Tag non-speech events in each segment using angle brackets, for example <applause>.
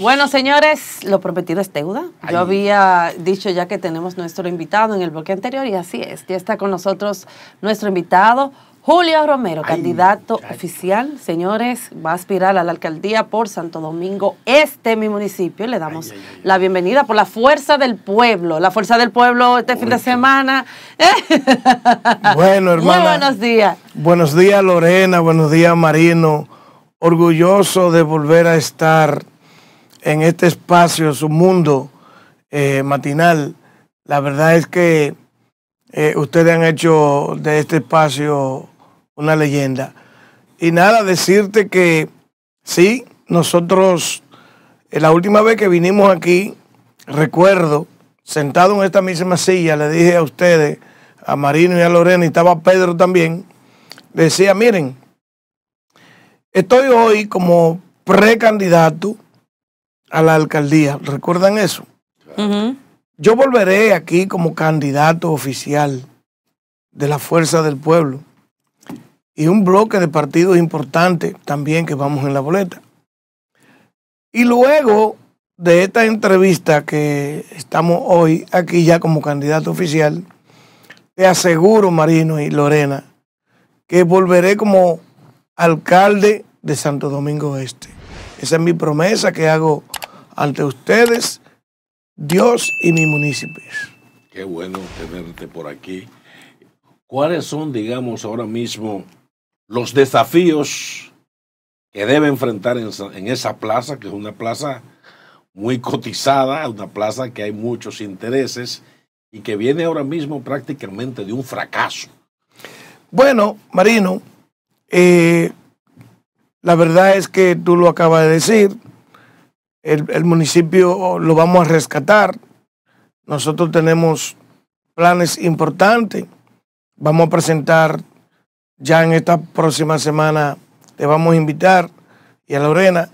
Bueno, señores, lo prometido es deuda. Yo había dicho ya que tenemos nuestro invitado en el bloque anterior y así es. Ya está con nosotros nuestro invitado, Julio Romero, candidato oficial. Señores, va a aspirar a la alcaldía por Santo Domingo Este, mi municipio. Le damos la bienvenida por la fuerza del pueblo. La fuerza del pueblo este fin de semana. <laughs> Bueno, hermano. Muy buenos días. Buenos días, Lorena. Buenos días, Marino. Orgulloso de volver a estar en este espacio, su mundo eh, matinal. La verdad es que eh, ustedes han hecho de este espacio una leyenda. Y nada, decirte que sí, nosotros, eh, la última vez que vinimos aquí, recuerdo, sentado en esta misma silla, le dije a ustedes, a Marino y a Lorena, y estaba Pedro también, decía, miren, estoy hoy como precandidato a la alcaldía. ¿Recuerdan eso? Yo volveré aquí como candidato oficial de la Fuerza del Pueblo y un bloque de partidos importante también que vamos en la boleta. Y luego de esta entrevista que estamos hoy aquí ya como candidato oficial, te aseguro, Marino y Lorena, que volveré como alcalde de Santo Domingo Este. Esa es mi promesa que hago ante ustedes, Dios y mis municipios. Qué bueno tenerte por aquí. ¿Cuáles son, digamos, ahora mismo los desafíos que debe enfrentar en, esa plaza, que es una plaza muy cotizada, una plaza que hay muchos intereses y que viene ahora mismo prácticamente de un fracaso? Bueno, Marino, eh, la verdad es que tú lo acabas de decir, el, municipio lo vamos a rescatar. Nosotros tenemos planes importantes. Vamos a presentar ya en esta próxima semana, te vamos a invitar y a Lorena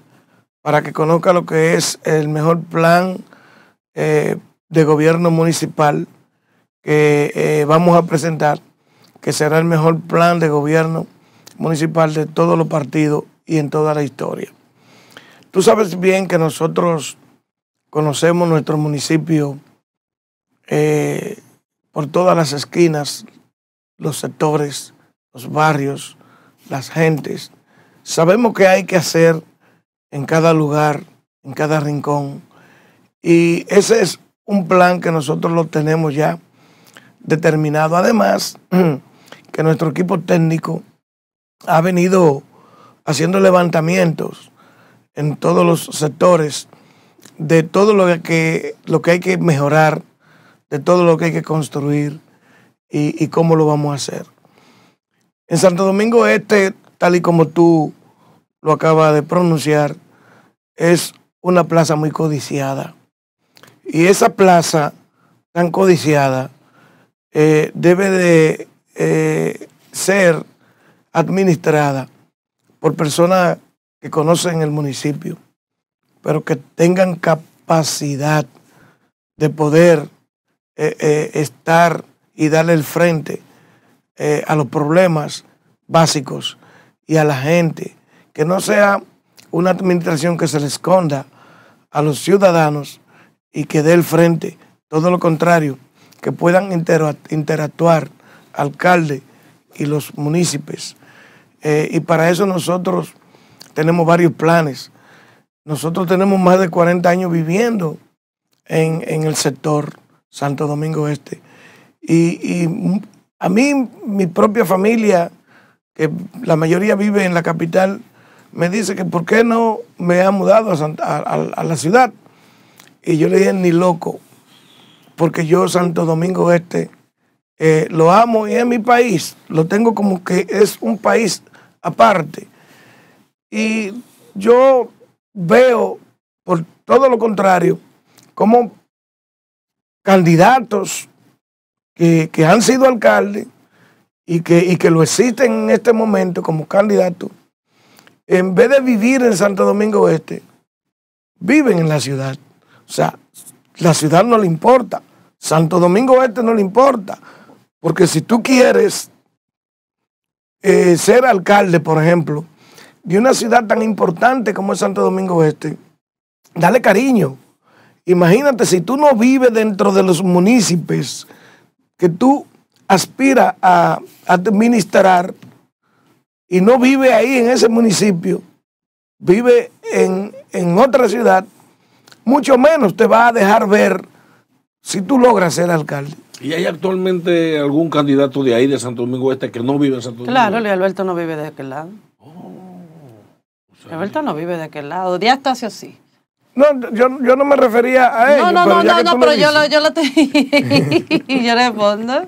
para que conozca lo que es el mejor plan eh, de gobierno municipal que eh, vamos a presentar, que será el mejor plan de gobierno municipal de todos los partidos y en toda la historia. Tú sabes bien que nosotros conocemos nuestro municipio eh, por todas las esquinas, los sectores, los barrios, las gentes. Sabemos qué hay que hacer en cada lugar, en cada rincón. Y ese es un plan que nosotros lo tenemos ya determinado. Además, <clears throat> que nuestro equipo técnico ha venido haciendo levantamientos en todos los sectores, de todo lo que, lo que hay que mejorar, de todo lo que hay que construir y, cómo lo vamos a hacer. En Santo Domingo Este, tal y como tú lo acabas de pronunciar, es una plaza muy codiciada. Y esa plaza tan codiciada eh, debe de eh, ser administrada por personas que conocen el municipio, pero que tengan capacidad de poder eh, eh, estar y darle el frente eh, a los problemas básicos y a la gente, que no sea una administración que se le esconda a los ciudadanos y que dé el frente, todo lo contrario, que puedan interactuar alcalde y los municipios. y para eso nosotros tenemos varios planes. Nosotros tenemos más de 40 años viviendo en, el sector Santo Domingo Este. Y, a mí, mi propia familia, que la mayoría vive en la capital, me dice que por qué no me ha mudado a, la ciudad. Y yo le dije, ni loco, porque yo Santo Domingo Este eh, lo amo y es mi país, lo tengo como que es un país aparte. Y yo veo, por todo lo contrario, como candidatos que, han sido alcaldes y que, que lo existen en este momento como candidatos, en vez de vivir en Santo Domingo Oeste, viven en la ciudad. O sea, la ciudad no le importa, Santo Domingo Este no le importa, porque si tú quieres eh, ser alcalde, por ejemplo, de una ciudad tan importante como es Santo Domingo Este, dale cariño. Imagínate, si tú no vives dentro de los municipios que tú aspiras a administrar y no vive ahí en ese municipio, vive en, otra ciudad, mucho menos te va a dejar ver si tú logras ser alcalde. ¿Y hay actualmente algún candidato de ahí, de Santo Domingo Este, que no vive en Santo Domingo? Claro, Luis Alberto no vive de aquel lado. Alberto no vive de aquel lado. Díaz sí. No, yo, no me refería a él. No, no, no, no, pero yo lo, yo Y <laughs> yo respondo.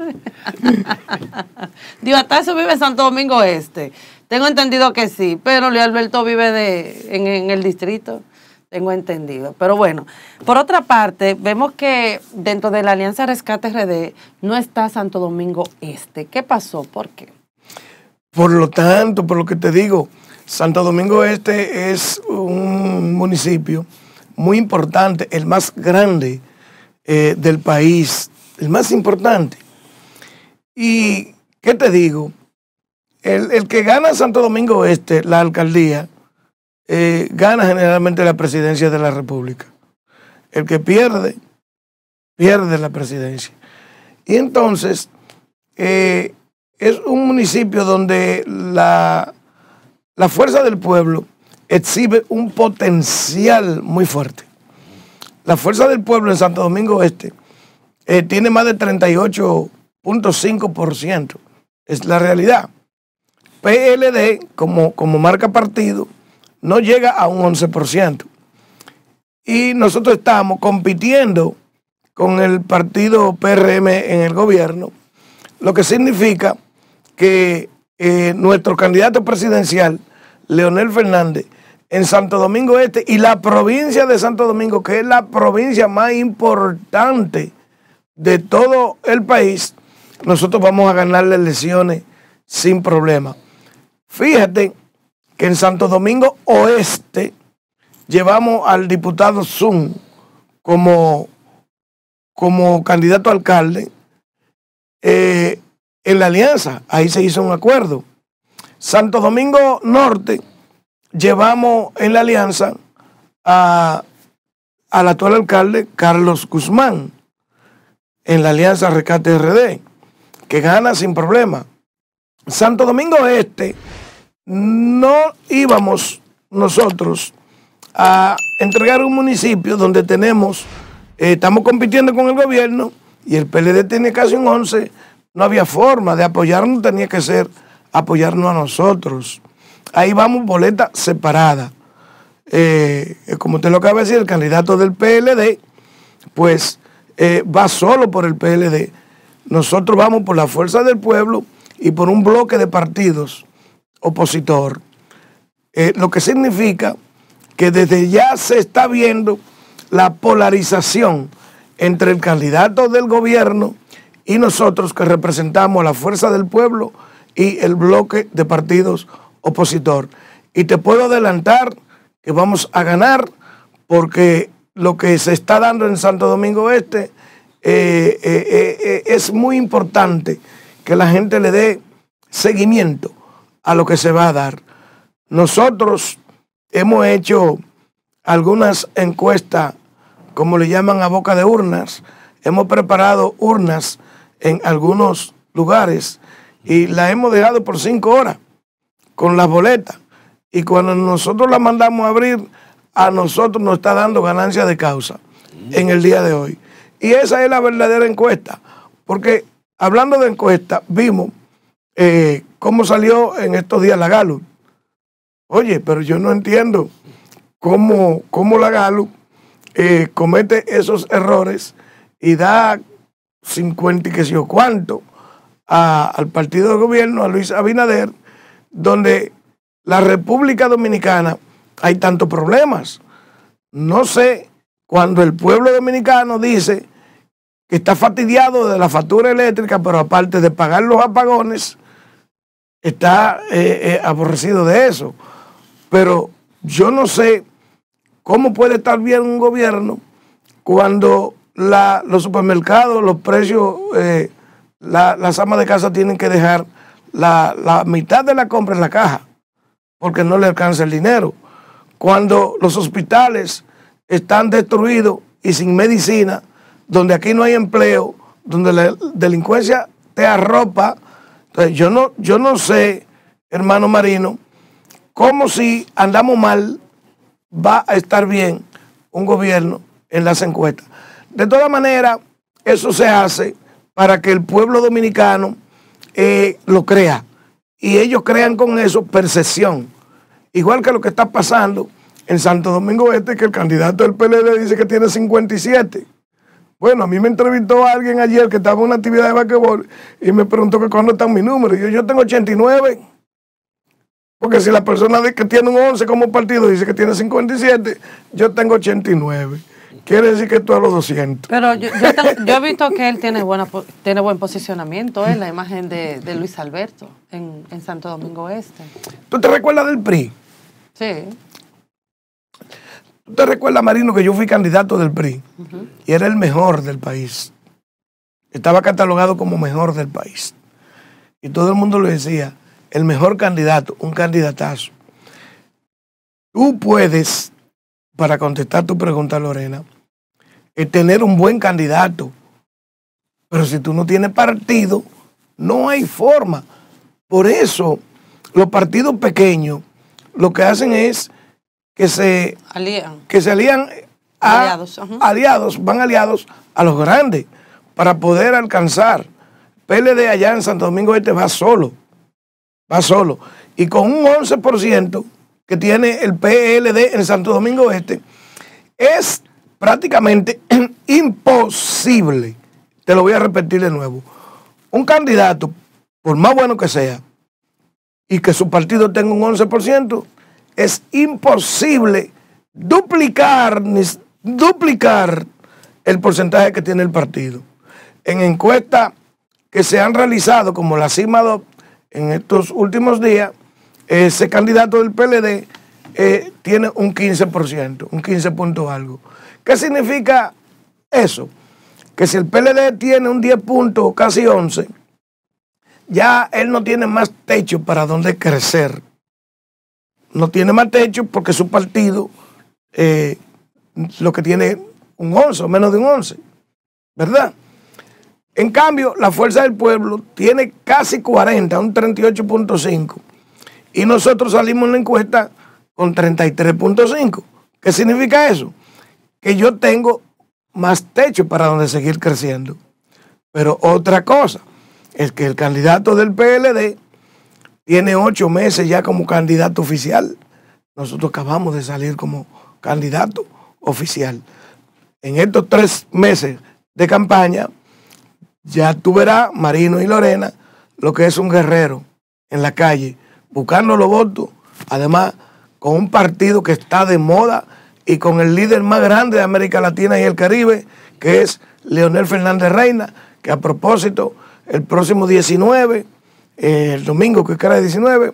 <laughs> Digo, vive en Santo Domingo Este. Tengo entendido que sí, pero Leo Alberto vive de, en, en, el distrito. Tengo entendido. Pero bueno, por otra parte, vemos que dentro de la Alianza Rescate RD no está Santo Domingo Este. ¿Qué pasó? ¿Por qué? Por lo tanto, por lo que te digo, Santo Domingo Este es un municipio muy importante, el más grande eh, del país, el más importante. Y, ¿qué te digo? El, que gana Santo Domingo Este, la alcaldía, eh, gana generalmente la presidencia de la República. El que pierde, pierde la presidencia. Y entonces, eh, es un municipio donde la la fuerza del pueblo exhibe un potencial muy fuerte. La fuerza del pueblo en Santo Domingo Este tiene más de 38.5%. Es la realidad. PLD, como, como marca partido, no llega a un 11%. Y nosotros estamos compitiendo con el partido PRM en el gobierno, lo que significa que eh, nuestro candidato presidencial, Leonel Fernández, en Santo Domingo Este y la provincia de Santo Domingo, que es la provincia más importante de todo el país, nosotros vamos a ganar las elecciones sin problema. Fíjate que en Santo Domingo Oeste llevamos al diputado Zoom como, como candidato alcalde. Eh, en la alianza. Ahí se hizo un acuerdo. Santo Domingo Norte llevamos en la alianza a, al actual alcalde Carlos Guzmán en la alianza Rescate RD, que gana sin problema. Santo Domingo Este no íbamos nosotros a entregar un municipio donde tenemos, eh, estamos compitiendo con el gobierno y el PLD tiene casi un 11 no había forma de apoyarnos, tenía que ser apoyarnos a nosotros. Ahí vamos boleta separada. Eh, como usted lo acaba de decir, el candidato del PLD, pues eh, va solo por el PLD. Nosotros vamos por la fuerza del pueblo y por un bloque de partidos opositor. Eh, lo que significa que desde ya se está viendo la polarización entre el candidato del gobierno y nosotros que representamos a la fuerza del pueblo y el bloque de partidos opositor. Y te puedo adelantar que vamos a ganar porque lo que se está dando en Santo Domingo Este eh, eh, eh, es muy importante que la gente le dé seguimiento a lo que se va a dar. Nosotros hemos hecho algunas encuestas, como le llaman a boca de urnas, Hemos preparado urnas en algunos lugares y la hemos dejado por cinco horas con las boletas. Y cuando nosotros la mandamos a abrir, a nosotros nos está dando ganancia de causa en el día de hoy. Y esa es la verdadera encuesta. Porque hablando de encuesta, vimos eh, cómo salió en estos días la Galo Oye, pero yo no entiendo cómo, cómo la Galo eh, comete esos errores y da 50 y qué sé yo cuánto al partido de gobierno, a Luis Abinader, donde la República Dominicana hay tantos problemas. No sé, cuando el pueblo dominicano dice que está fastidiado de la factura eléctrica, pero aparte de pagar los apagones, está eh, eh, aborrecido de eso. Pero yo no sé cómo puede estar bien un gobierno cuando los supermercados, los precios, eh, las amas de casa tienen que dejar la, mitad de la compra en la caja, porque no le alcanza el dinero. Cuando los hospitales están destruidos y sin medicina, donde aquí no hay empleo, donde la delincuencia te arropa. yo no, yo no sé, hermano Marino, cómo si andamos mal va a estar bien un gobierno en las encuestas. De todas maneras, eso se hace para que el pueblo dominicano eh, lo crea. Y ellos crean con eso percepción. Igual que lo que está pasando en Santo Domingo Este, que el candidato del PLD dice que tiene 57. Bueno, a mí me entrevistó alguien ayer que estaba en una actividad de basquetbol y me preguntó que cuándo están mis números. Yo, yo tengo 89. Porque si la persona que tiene un 11 como partido dice que tiene 57, yo tengo 89. Quiere decir que tú a los 200. Pero yo, he visto que él tiene, buena, tiene buen posicionamiento en ¿eh? la imagen de, Luis Alberto en, Santo Domingo Este. ¿Tú te recuerdas del PRI? Sí. ¿Tú te recuerdas, Marino, que yo fui candidato del PRI y era el mejor del país? Estaba catalogado como mejor del país. Y todo el mundo le decía, el mejor candidato, un candidatazo. Tú puedes para contestar tu pregunta, Lorena, es tener un buen candidato. Pero si tú no tienes partido, no hay forma. Por eso, los partidos pequeños lo que hacen es que se alían, que se aliados, aliados, van aliados a los grandes para poder alcanzar. PLD allá en Santo Domingo Este va solo, va solo. Y con un 11% que tiene el PLD en Santo Domingo Este, es prácticamente <clears throat> imposible, te lo voy a repetir de nuevo, un candidato, por más bueno que sea, y que su partido tenga un 11%, es imposible duplicar, duplicar el porcentaje que tiene el partido. En encuestas que se han realizado, como la 2 en estos últimos días, ese candidato del PLD eh, tiene un 15%, un 15 punto algo. ¿Qué significa eso? Que si el PLD tiene un 10 puntos, casi 11, ya él no tiene más techo para donde crecer. No tiene más techo porque su partido eh, lo que tiene un 11 menos de un 11, ¿verdad? En cambio, la Fuerza del Pueblo tiene casi 40, un 38.5 y nosotros salimos en la encuesta con 33.5. ¿Qué significa eso? Que yo tengo más techo para donde seguir creciendo. Pero otra cosa es que el candidato del PLD tiene ocho meses ya como candidato oficial. Nosotros acabamos de salir como candidato oficial. En estos tres meses de campaña, ya tú verás, Marino y Lorena, lo que es un guerrero en la calle buscando los votos. Además, con un partido que está de moda y con el líder más grande de América Latina y el Caribe, que es Leonel Fernández Reina, que a propósito, el próximo 19, eh, el domingo que cara de 19,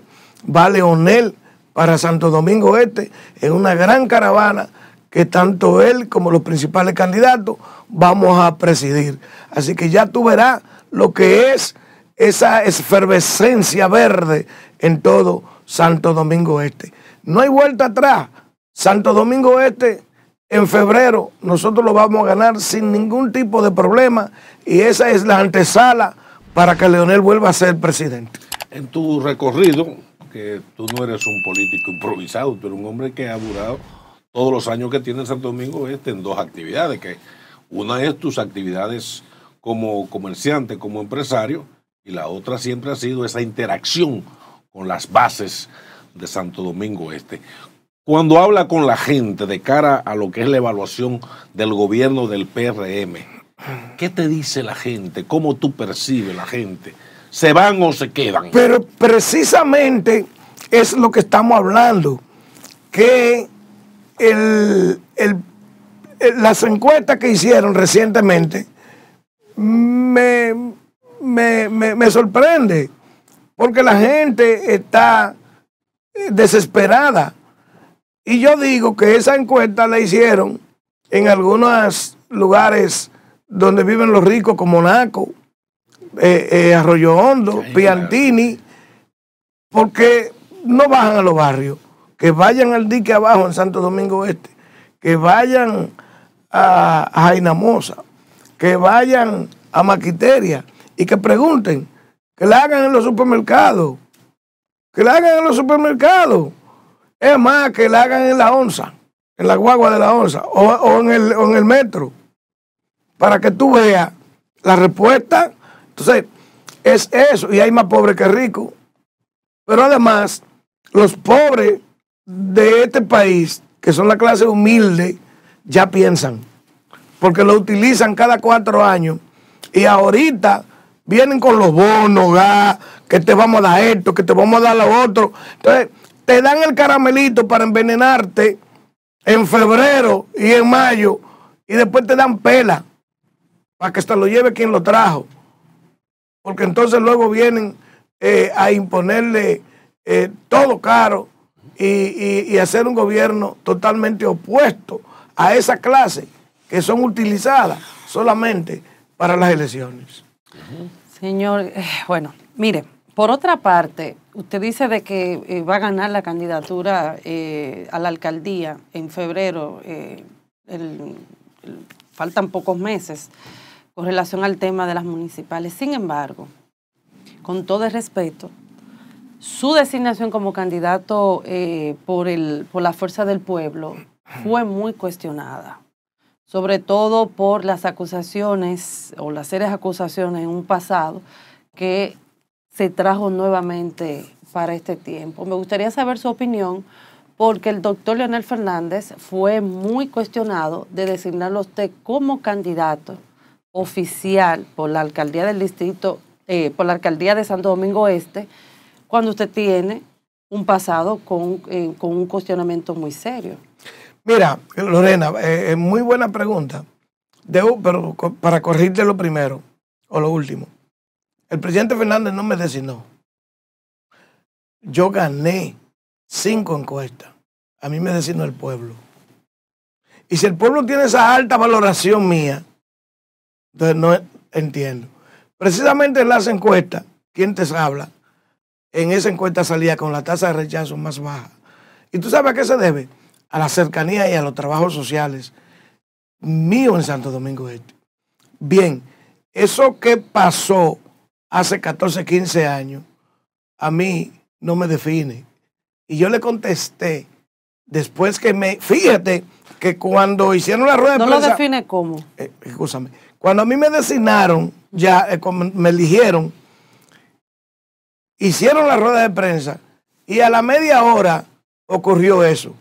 va Leonel para Santo Domingo Este en una gran caravana que tanto él como los principales candidatos vamos a presidir. Así que ya tú verás lo que es esa efervescencia verde en todo Santo Domingo Este. No hay vuelta atrás. Santo Domingo Este en febrero nosotros lo vamos a ganar sin ningún tipo de problema y esa es la antesala para que Leonel vuelva a ser presidente. En tu recorrido, que tú no eres un político improvisado, tú eres un hombre que ha durado todos los años que tiene Santo Domingo Este en dos actividades, que una es tus actividades como comerciante, como empresario, y la otra siempre ha sido esa interacción con las bases de Santo Domingo Este. Cuando habla con la gente de cara a lo que es la evaluación del gobierno del PRM, ¿qué te dice la gente? ¿Cómo tú percibes la gente? ¿Se van o se quedan? Pero precisamente es lo que estamos hablando, que las encuestas que hicieron recientemente me, me, me, me sorprende porque la gente está eh, desesperada. Y yo digo que esa encuesta la hicieron en algunos lugares donde viven los ricos como Naco, eh, eh, Arroyo Hondo, Piantini, porque no bajan a los barrios, que vayan al dique abajo en Santo Domingo Este, que vayan a, a Jainamosa, que vayan a Maquiteria y que pregunten que la hagan en los supermercados, que la hagan en los supermercados. Es más, que la hagan en la onza, en la guagua de la onza o, en, el, en el metro, para que tú veas la respuesta. Entonces, es eso, y hay más pobres que ricos. Pero además, los pobres de este país, que son la clase humilde, ya piensan, porque lo utilizan cada cuatro años. Y ahorita vienen con los bonos, gas, que te vamos a dar esto, que te vamos a dar lo otro. Entonces, te dan el caramelito para envenenarte en febrero y en mayo, y después te dan pela para que se lo lleve quien lo trajo. Porque entonces luego vienen eh, a imponerle eh, todo caro y, y hacer un gobierno totalmente opuesto a esa clase que son utilizadas solamente para las elecciones. Señor, eh, bueno, mire, por otra parte, usted dice de que eh, va a ganar la candidatura eh, a la alcaldía en febrero. faltan pocos meses con relación al tema de las municipales. Sin embargo, con todo el respeto, su designación como candidato por, el, por la fuerza del pueblo fue muy cuestionada sobre todo por las acusaciones o las serias acusaciones en un pasado que se trajo nuevamente para este tiempo. Me gustaría saber su opinión porque el doctor Leonel Fernández fue muy cuestionado de designarlo usted como candidato oficial por la alcaldía del distrito, eh, por la alcaldía de Santo Domingo Este, cuando usted tiene un pasado con, eh, con un cuestionamiento muy serio. Mira, Lorena, es eh, eh, muy buena pregunta. Debo, pero para corregirte lo primero o lo último. El presidente Fernández no me designó. Yo gané cinco encuestas. A mí me designó el pueblo. Y si el pueblo tiene esa alta valoración mía, entonces no entiendo. Precisamente en las encuestas, ¿quién te habla? En esa encuesta salía con la tasa de rechazo más baja. ¿Y tú sabes a qué se debe? a la cercanía y a los trabajos sociales mío en Santo Domingo Este. Bien, eso que pasó hace 14, 15 años, a mí no me define. Y yo le contesté, después que me, fíjate que cuando hicieron la rueda de prensa... No lo define cómo. Eh, cuando a mí me designaron, ya eh, me eligieron, hicieron la rueda de prensa y a la media hora ocurrió eso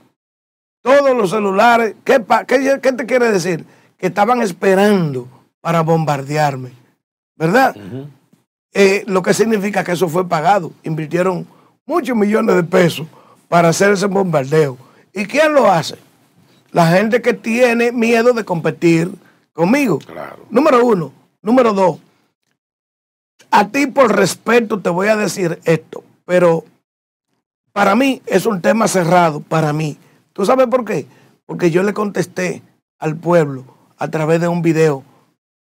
todos los celulares. ¿Qué, qué, te quiere decir? Que estaban esperando para bombardearme, ¿verdad? Eh, lo que significa que eso fue pagado. Invirtieron muchos millones de pesos para hacer ese bombardeo. ¿Y quién lo hace? La gente que tiene miedo de competir conmigo. Claro. Número uno. Número dos. A ti por respeto te voy a decir esto, pero para mí es un tema cerrado, para mí. ¿Tú sabes por qué? Porque yo le contesté al pueblo a través de un video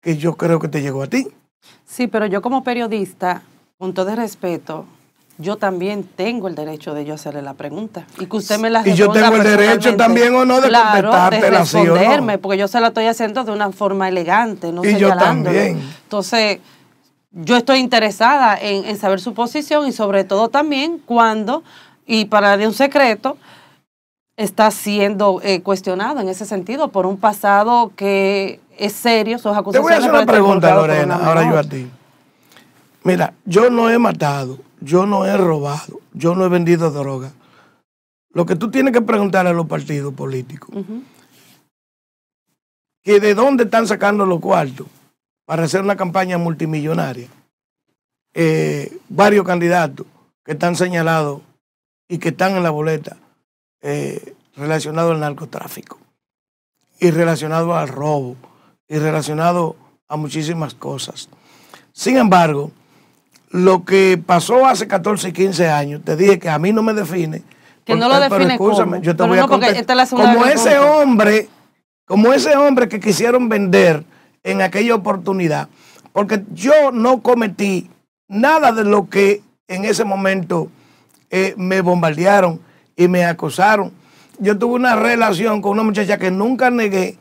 que yo creo que te llegó a ti. Sí, pero yo como periodista, con todo respeto, yo también tengo el derecho de yo hacerle la pregunta y que usted me la responda. Y yo tengo el derecho también o no de claro, de responderme, porque yo se la estoy haciendo de una forma elegante, no y yo también. Entonces, yo estoy interesada en, en saber su posición y sobre todo también cuando, y para de un secreto, está siendo eh, cuestionado en ese sentido por un pasado que es serio, sus Te voy a hacer una pregunta, Lorena, ahora yo a ti. Mira, yo no he matado, yo no he robado, yo no he vendido droga. Lo que tú tienes que preguntar a los partidos políticos, que de dónde están sacando los cuartos para hacer una campaña multimillonaria. Eh, varios candidatos que están señalados y que están en la boleta eh, relacionado al narcotráfico y relacionado al robo y relacionado a muchísimas cosas. Sin embargo, lo que pasó hace 14 y 15 años, te dije que a mí no me define. Que no lo define como. Yo a como ese hombre, como ese hombre que quisieron vender en aquella oportunidad, porque yo no cometí nada de lo que en ese momento eh, me bombardearon y me acosaron. Yo tuve una relación con una muchacha que nunca negué,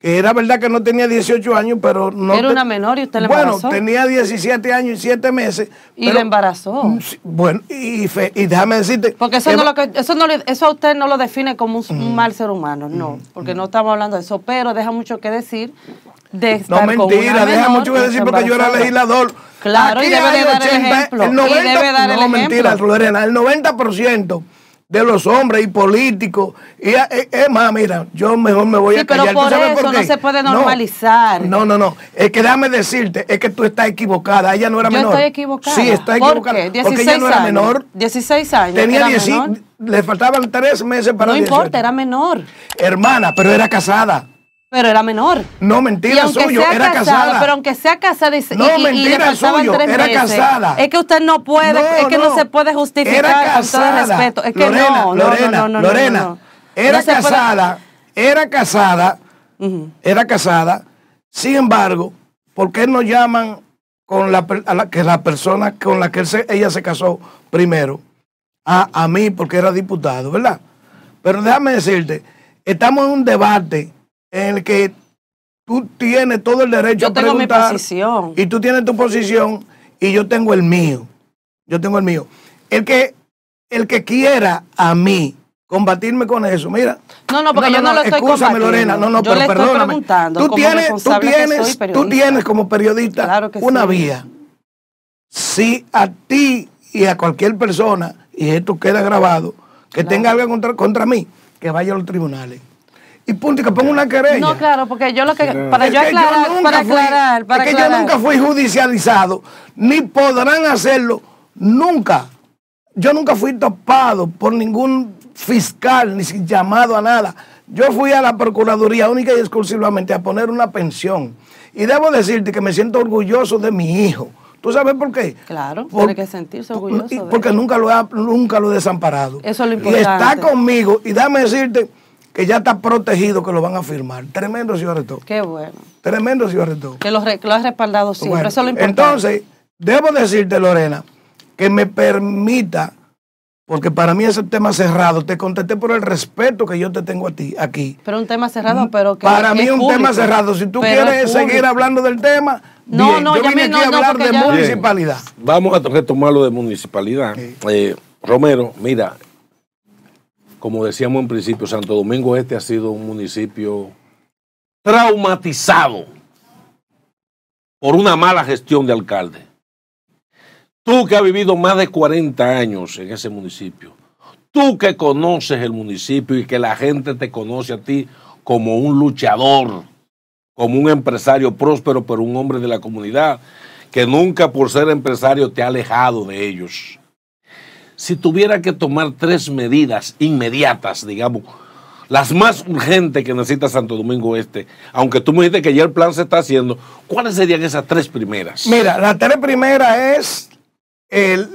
que era verdad que no tenía 18 años, pero no. Era una menor y usted la embarazó. Bueno, tenía 17 años y 7 meses. Y le embarazó. Mm, bueno, y, y, déjame decirte. Porque eso, no lo que... eso, no le... eso a usted no lo define como un, mm. mal ser humano, no, mm. porque no estamos hablando de eso, pero deja mucho que decir de estar no mentira, deja mucho que decir porque yo era legislador. Claro, y debe de dar el ejemplo. 90, no, mentira, ejemplo. Lorena, el 90% de los hombres y políticos. Y eh, eh, es más, mira, yo mejor me voy a callar. Pero por eso no se puede normalizar. No, no, no. Es que déjame decirte, es que tú estás equivocada. Ella no era menor. Yo estoy equivocada. Sí, está equivocada. Porque ella no era años. menor. 16 años. Tenía 16. Le faltaban tres meses para No importa, era menor. Hermana, pero era casada. Pero era menor. No, mentira suyo, era casada, Pero aunque sea casada y, no, mentira le suyo, era casada. Es que usted no puede, es que no, se puede justificar era con todo respeto. Es que Lorena, no, Lorena, no, no, Lorena, era casada, era casada, era casada. Sin embargo, ¿por qué no llaman con la, a la, que la persona con la que ella se casó primero? A, a mí, porque era diputado, ¿verdad? Pero déjame decirte, estamos en un debate en el que tú tienes todo el derecho a preguntar. mi posición. Y tú tienes tu posición y yo tengo el mío. Yo tengo el mío. El que, el que quiera a mí combatirme con eso, mira. No, no, porque yo no, lo estoy Lorena, no, no, pero preguntando tú tienes, tú tienes, como periodista una vía. Si a ti y a cualquier persona, y esto queda grabado, que tenga algo contra mí, que vaya a los tribunales y punto, y que ponga una querella. No, claro, porque yo lo que. Para yo aclarar, para aclarar, que yo nunca fui judicializado, ni podrán hacerlo nunca. Yo nunca fui topado por ningún fiscal, ni llamado a nada. Yo fui a la Procuraduría única y exclusivamente a poner una pensión. Y debo decirte que me siento orgulloso de mi hijo. ¿Tú sabes por qué? Claro, tiene que sentirse orgulloso. porque nunca lo, ha, nunca lo he desamparado. Eso es lo importante. Y está conmigo. Y déjame decirte que ya está protegido, que lo van a firmar. Tremendo, señor Retó. Qué bueno. Tremendo, señor Retó. Que lo, has respaldado siempre, eso es lo importante. Entonces, debo decirte, Lorena, que me permita, porque para mí es un tema cerrado, te contesté por el respeto que yo te tengo a ti aquí. Pero un tema cerrado, pero que Para mí es un tema cerrado. Si tú quieres seguir hablando del tema, no, no, yo ya aquí no, hablar de municipalidad. Vamos a retomar lo de municipalidad. Eh, Romero, mira, como decíamos en principio, Santo Domingo Este ha sido un municipio traumatizado por una mala gestión de alcalde. Tú que has vivido más de 40 años en ese municipio, tú que conoces el municipio y que la gente te conoce a ti como un luchador, como un empresario próspero, pero un hombre de la comunidad, que nunca por ser empresario te ha alejado de ellos si tuviera que tomar tres medidas inmediatas, digamos, las más urgentes que necesita Santo Domingo Este, aunque tú me dijiste que ya el plan se está haciendo, ¿cuáles serían esas tres primeras? Mira, las tres primeras es, el,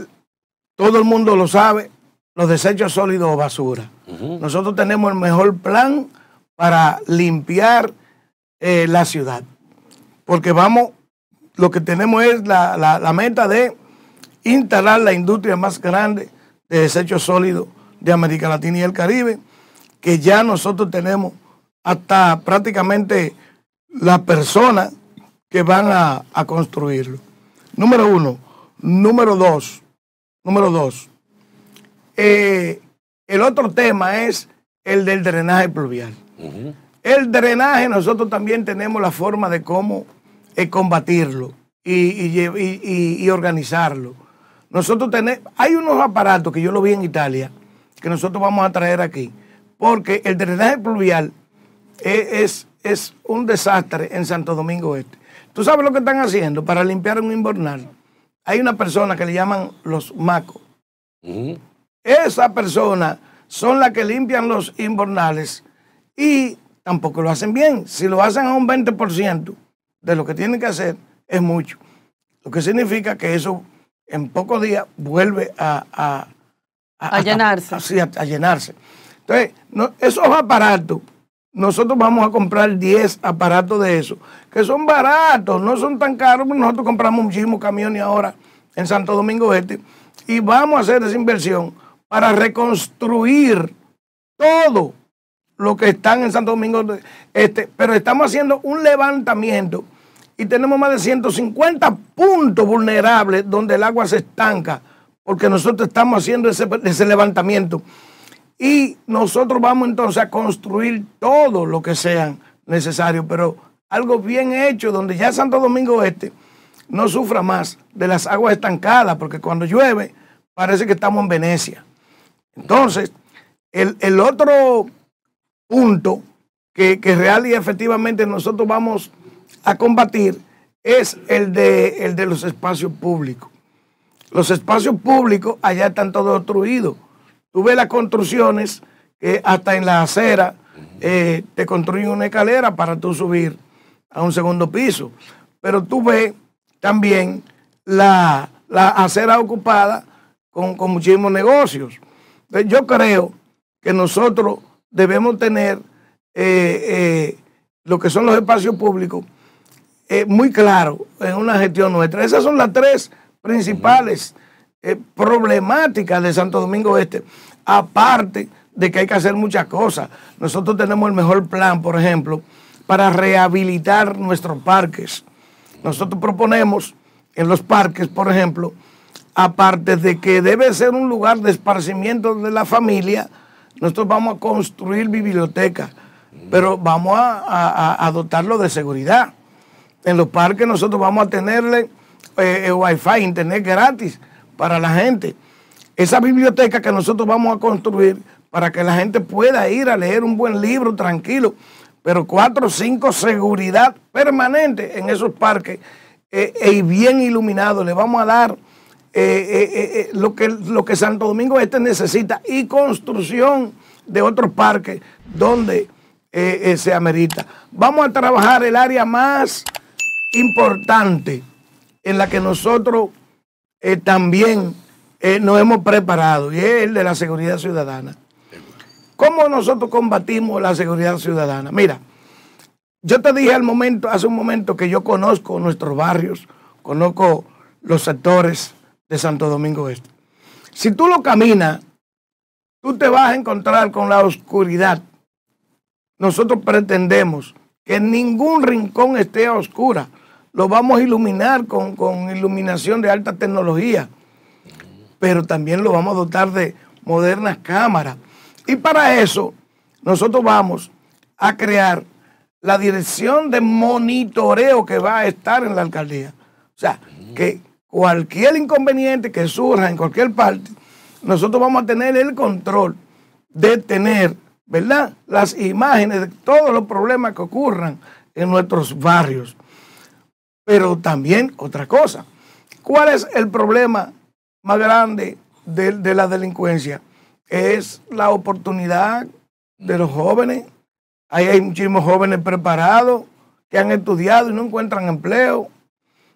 todo el mundo lo sabe, los desechos sólidos o basura. Nosotros tenemos el mejor plan para limpiar eh, la ciudad, porque vamos, lo que tenemos es la meta de instalar la industria más grande de desechos sólidos de América Latina y el Caribe, que ya nosotros tenemos hasta prácticamente las personas que van a, construirlo. Número uno. Número dos. Número dos. Eh, el otro tema es el del drenaje pluvial. El drenaje nosotros también tenemos la forma de cómo eh, combatirlo y, y, y organizarlo. Nosotros tenemos, hay unos aparatos que yo lo vi en Italia, que nosotros vamos a traer aquí, porque el drenaje pluvial e-, es, es, un desastre en Santo Domingo Este. ¿Tú sabes lo que están haciendo para limpiar un invernal? Hay una persona que le llaman los macos. Esas personas persona son las que limpian los invernales y tampoco lo hacen bien. Si lo hacen a un 20% de lo que tienen que hacer, es mucho. Lo que significa que eso en pocos días vuelve a, llenarse. Así, a, llenarse. Entonces, no, esos aparatos, nosotros vamos a comprar 10 aparatos de esos, que son baratos, no son tan caros, nosotros compramos muchísimos camiones ahora en Santo Domingo Este, y vamos a hacer esa inversión para reconstruir todo lo que están en Santo Domingo Este, pero estamos haciendo un levantamiento y tenemos más de 150 puntos vulnerables donde el agua se estanca, porque nosotros estamos haciendo ese, levantamiento. Y nosotros vamos entonces a construir todo lo que sea necesario, pero algo bien hecho, donde ya Santo Domingo Este no sufra más de las aguas estancadas, porque cuando llueve parece que estamos en Venecia. Entonces, el, otro punto que, que real y efectivamente nosotros vamos a combatir es el de, el de los espacios públicos. Los espacios públicos allá están todos destruidos. Tú ves las construcciones, que hasta en la acera, eh, te construyen una escalera para tú subir a un segundo piso. Pero tú ves también la, acera ocupada con, muchísimos negocios. yo creo que nosotros debemos tener eh, eh, lo que son los espacios públicos eh, muy claro en una gestión nuestra. Esas son las tres principales eh, problemáticas de Santo Domingo Este, aparte de que hay que hacer muchas cosas. Nosotros tenemos el mejor plan, por ejemplo, para rehabilitar nuestros parques. Nosotros proponemos en los parques, por ejemplo, aparte de que debe ser un lugar de esparcimiento de la familia, nosotros vamos a construir bibliotecas, pero vamos a, a dotarlo de seguridad. En los parques nosotros vamos a tenerle eh, eh, wifi, internet gratis para la gente. Esa biblioteca que nosotros vamos a construir para que la gente pueda ir a leer un buen libro tranquilo, pero cuatro o cinco seguridad permanente en esos parques eh, y bien iluminado Le vamos a dar lo, que, lo que Santo Domingo Este necesita y construcción de otros parques donde se amerita. Vamos a trabajar el área más importante en la que nosotros eh, también eh, nos hemos preparado y es el de la seguridad ciudadana. ¿Cómo nosotros combatimos la seguridad ciudadana? Mira, yo te dije al momento, hace un momento que yo conozco nuestros barrios, conozco los sectores de Santo Domingo Este. Si tú lo caminas, tú te vas a encontrar con la oscuridad. Nosotros pretendemos que ningún rincón esté a oscura lo vamos a iluminar con, iluminación de alta tecnología, pero también lo vamos a dotar de modernas cámaras. Y para eso, nosotros vamos a crear la dirección de monitoreo que va a estar en la alcaldía. O sea, que cualquier inconveniente que surja en cualquier parte, nosotros vamos a tener el control de tener, ¿verdad? Las imágenes de todos los problemas que ocurran en nuestros barrios. Pero también otra cosa, ¿cuál es el problema más grande de, la delincuencia? Es la oportunidad de los jóvenes. Ahí hay muchísimos jóvenes preparados que han estudiado y no encuentran empleo.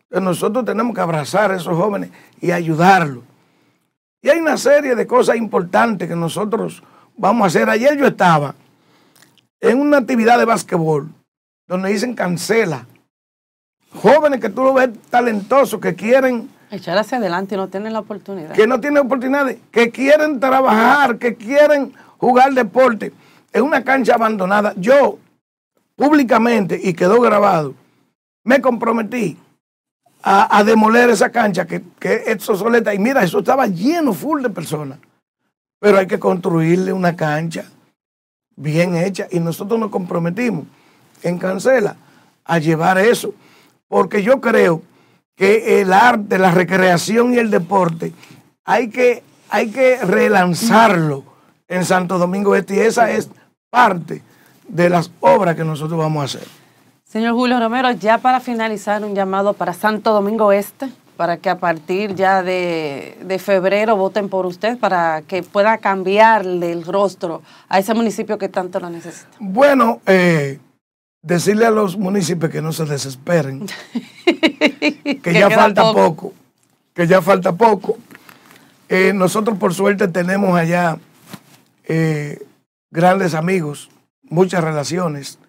Nosotros tenemos que abrazar a esos jóvenes y ayudarlos. Y hay una serie de cosas importantes que nosotros vamos a hacer. Ayer yo estaba en una actividad de básquetbol donde dicen cancela jóvenes que tú lo ves talentosos, que quieren... Echar hacia adelante y no tienen la oportunidad. Que no tienen oportunidades, que quieren trabajar, que quieren jugar deporte. Es una cancha abandonada. Yo, públicamente, y quedó grabado, me comprometí a, demoler esa cancha que, que es soleta. Y mira, eso estaba lleno, full de personas. Pero hay que construirle una cancha bien hecha. Y nosotros nos comprometimos en Cancela a llevar eso porque yo creo que el arte, la recreación y el deporte hay que, hay que relanzarlo en Santo Domingo Este y esa es parte de las obras que nosotros vamos a hacer. Señor Julio Romero, ya para finalizar un llamado para Santo Domingo Este, para que a partir ya de, de febrero voten por usted, para que pueda cambiarle el rostro a ese municipio que tanto lo necesita. Bueno, eh, decirle a los municipios que no se desesperen, <laughs> que, ya falta poco. que ya falta poco. Eh, nosotros por suerte tenemos allá eh, grandes amigos, muchas relaciones,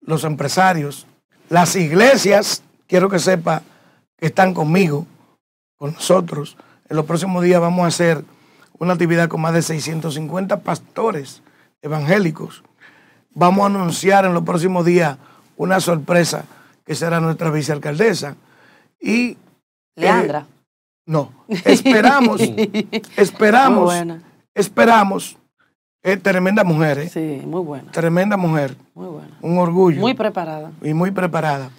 los empresarios, las iglesias, quiero que sepa que están conmigo, con nosotros. En los próximos días vamos a hacer una actividad con más de 650 pastores evangélicos vamos a anunciar en los próximos días una sorpresa que será nuestra vicealcaldesa. Y. Leandra. Eh, no, esperamos, <laughs> esperamos, buena. esperamos. Eh, tremenda mujer, eh. Sí, muy buena. Tremenda mujer. Muy buena. Un orgullo. Muy preparada. Y muy preparada.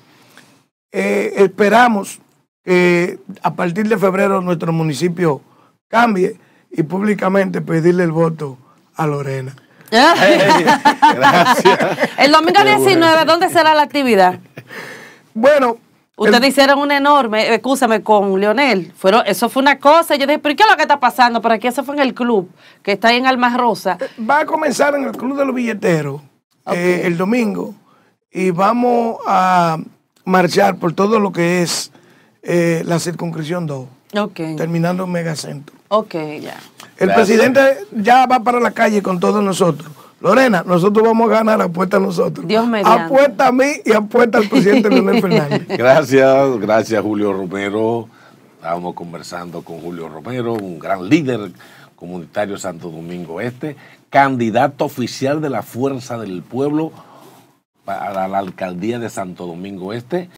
esperamos que a partir de febrero nuestro municipio cambie y públicamente pedirle el voto a Lorena gracias. El domingo 19, ¿dónde será la actividad? Bueno, Ustedes hicieron un enorme, escúchame, con Leonel. Fueron, eso fue una cosa. Yo dije, ¿pero qué es lo que está pasando? Por aquí eso fue en el club, que está ahí en Almas Rosa. Eh, va a comenzar en el Club de los Billeteros eh, el domingo y vamos a marchar por todo lo que es eh, la circunscripción 2. Terminando en Centro. Ok, ya. El presidente ya va para la calle con todos nosotros. Lorena, nosotros vamos a ganar, apuesta a nosotros. Dios me Apuesta a mí y apuesta al presidente <laughs> Leonel Fernández. Gracias, gracias Julio Romero. Estábamos conversando con Julio Romero, un gran líder comunitario Santo Domingo Este, candidato oficial de la Fuerza del Pueblo para la alcaldía de Santo Domingo Este.